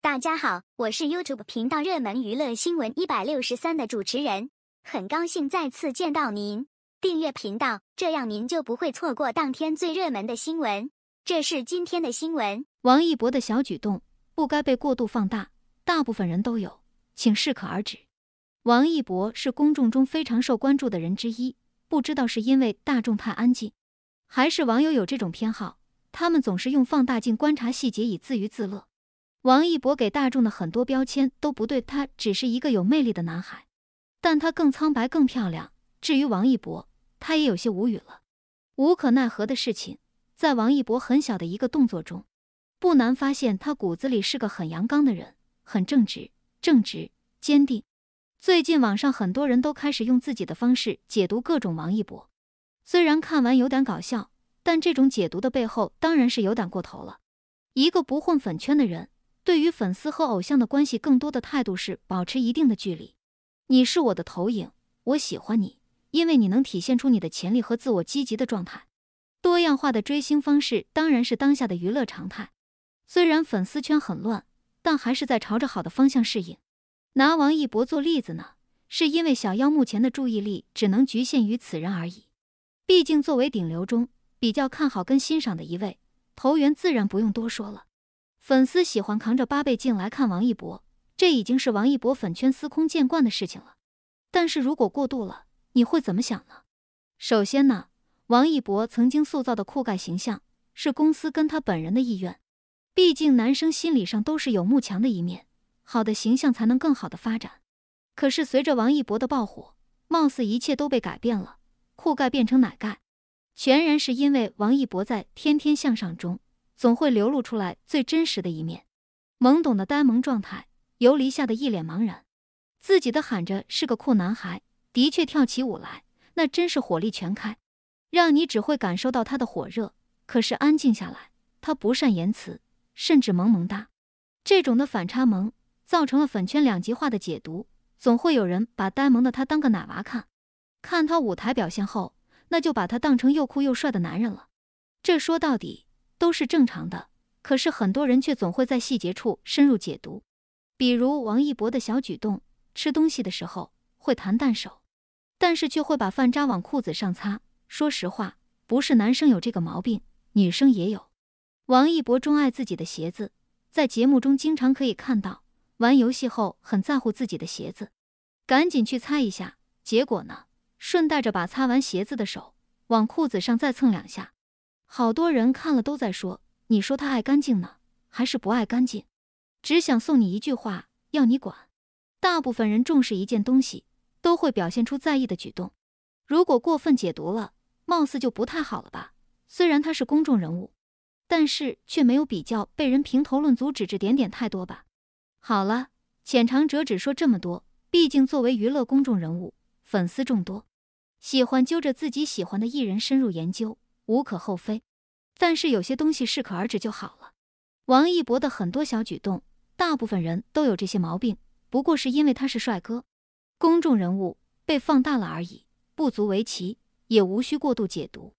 大家好，我是 YouTube 频道热门娱乐新闻一百六十三的主持人，很高兴再次见到您。订阅频道，这样您就不会错过当天最热门的新闻。这是今天的新闻：王一博的小举动不该被过度放大，大部分人都有，请适可而止。王一博是公众中非常受关注的人之一，不知道是因为大众太安静，还是网友有这种偏好，他们总是用放大镜观察细节以自娱自乐。王一博给大众的很多标签都不对，他只是一个有魅力的男孩，但他更苍白、更漂亮。至于王一博，他也有些无语了，无可奈何的事情，在王一博很小的一个动作中，不难发现他骨子里是个很阳刚的人，很正直、正直、坚定。最近网上很多人都开始用自己的方式解读各种王一博，虽然看完有点搞笑，但这种解读的背后当然是有胆过头了。一个不混粉圈的人。对于粉丝和偶像的关系，更多的态度是保持一定的距离。你是我的投影，我喜欢你，因为你能体现出你的潜力和自我积极的状态。多样化的追星方式当然是当下的娱乐常态。虽然粉丝圈很乱，但还是在朝着好的方向适应。拿王一博做例子呢，是因为小妖目前的注意力只能局限于此人而已。毕竟作为顶流中比较看好跟欣赏的一位，投缘自然不用多说了。粉丝喜欢扛着八倍镜来看王一博，这已经是王一博粉圈司空见惯的事情了。但是如果过度了，你会怎么想呢？首先呢，王一博曾经塑造的酷盖形象是公司跟他本人的意愿，毕竟男生心理上都是有慕强的一面，好的形象才能更好的发展。可是随着王一博的爆火，貌似一切都被改变了，酷盖变成奶盖，全然是因为王一博在《天天向上》中。总会流露出来最真实的一面，懵懂的呆萌状态，游离吓得一脸茫然。自己的喊着是个酷男孩，的确跳起舞来那真是火力全开，让你只会感受到他的火热。可是安静下来，他不善言辞，甚至萌萌哒。这种的反差萌造成了粉圈两极化的解读，总会有人把呆萌的他当个奶娃看，看他舞台表现后，那就把他当成又酷又帅的男人了。这说到底。都是正常的，可是很多人却总会在细节处深入解读，比如王一博的小举动，吃东西的时候会弹弹手，但是却会把饭渣往裤子上擦。说实话，不是男生有这个毛病，女生也有。王一博钟爱自己的鞋子，在节目中经常可以看到，玩游戏后很在乎自己的鞋子，赶紧去擦一下，结果呢，顺带着把擦完鞋子的手往裤子上再蹭两下。好多人看了都在说，你说他爱干净呢，还是不爱干净？只想送你一句话，要你管。大部分人重视一件东西，都会表现出在意的举动。如果过分解读了，貌似就不太好了吧？虽然他是公众人物，但是却没有比较被人评头论足、指指点点太多吧？好了，浅尝辄止说这么多。毕竟作为娱乐公众人物，粉丝众多，喜欢揪着自己喜欢的艺人深入研究。无可厚非，但是有些东西适可而止就好了。王一博的很多小举动，大部分人都有这些毛病，不过是因为他是帅哥，公众人物被放大了而已，不足为奇，也无需过度解读。